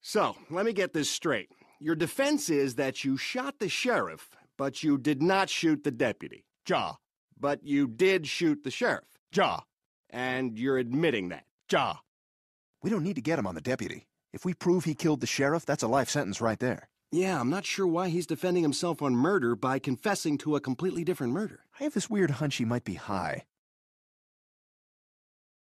So, let me get this straight. Your defense is that you shot the sheriff, but you did not shoot the deputy. Ja. But you did shoot the sheriff. Ja. And you're admitting that. Ja. We don't need to get him on the deputy. If we prove he killed the sheriff, that's a life sentence right there. Yeah, I'm not sure why he's defending himself on murder by confessing to a completely different murder. I have this weird hunch he might be high.